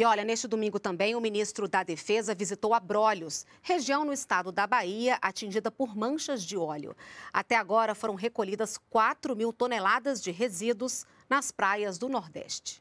E olha, neste domingo também o ministro da Defesa visitou Abrolhos, região no estado da Bahia atingida por manchas de óleo. Até agora foram recolhidas 4 mil toneladas de resíduos nas praias do Nordeste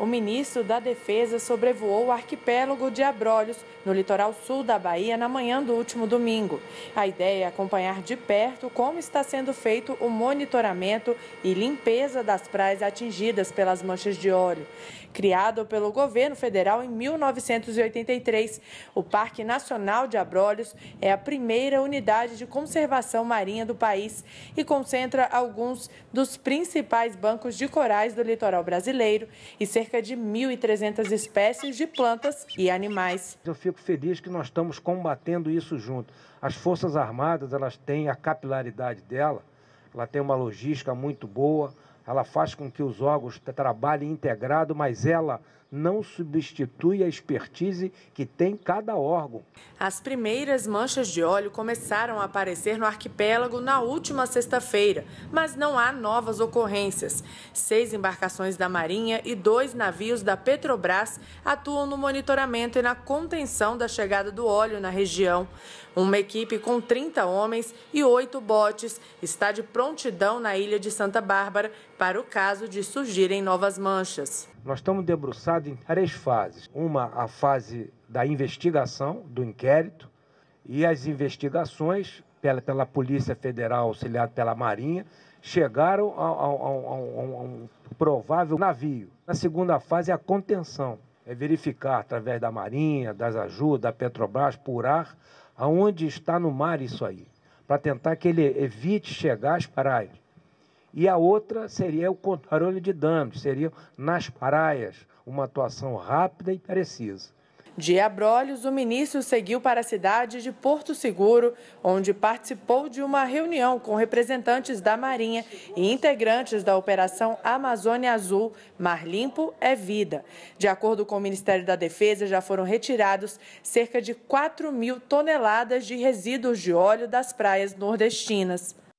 o ministro da Defesa sobrevoou o arquipélago de Abrolhos, no litoral sul da Bahia, na manhã do último domingo. A ideia é acompanhar de perto como está sendo feito o monitoramento e limpeza das praias atingidas pelas manchas de óleo. Criado pelo governo federal em 1983, o Parque Nacional de Abrolhos é a primeira unidade de conservação marinha do país e concentra alguns dos principais bancos de corais do litoral brasileiro e cerca cerca de 1.300 espécies de plantas e animais. Eu fico feliz que nós estamos combatendo isso junto. As Forças Armadas, elas têm a capilaridade dela, ela tem uma logística muito boa, ela faz com que os órgãos trabalhem integrado, mas ela não substitui a expertise que tem cada órgão. As primeiras manchas de óleo começaram a aparecer no arquipélago na última sexta-feira, mas não há novas ocorrências. Seis embarcações da Marinha e dois navios da Petrobras atuam no monitoramento e na contenção da chegada do óleo na região. Uma equipe com 30 homens e oito botes está de prontidão na ilha de Santa Bárbara para o caso de surgirem novas manchas. Nós estamos debruçados em três fases. Uma, a fase da investigação, do inquérito, e as investigações pela, pela Polícia Federal, auxiliada pela Marinha, chegaram a, a, a, a um provável navio. A segunda fase, a contenção. É verificar, através da Marinha, das ajudas, da Petrobras, por ar, aonde está no mar isso aí, para tentar que ele evite chegar às praias. E a outra seria o controle de danos, seria nas praias, uma atuação rápida e precisa. De Abrolhos, o ministro seguiu para a cidade de Porto Seguro, onde participou de uma reunião com representantes da Marinha e integrantes da Operação Amazônia Azul Mar Limpo é Vida. De acordo com o Ministério da Defesa, já foram retirados cerca de 4 mil toneladas de resíduos de óleo das praias nordestinas.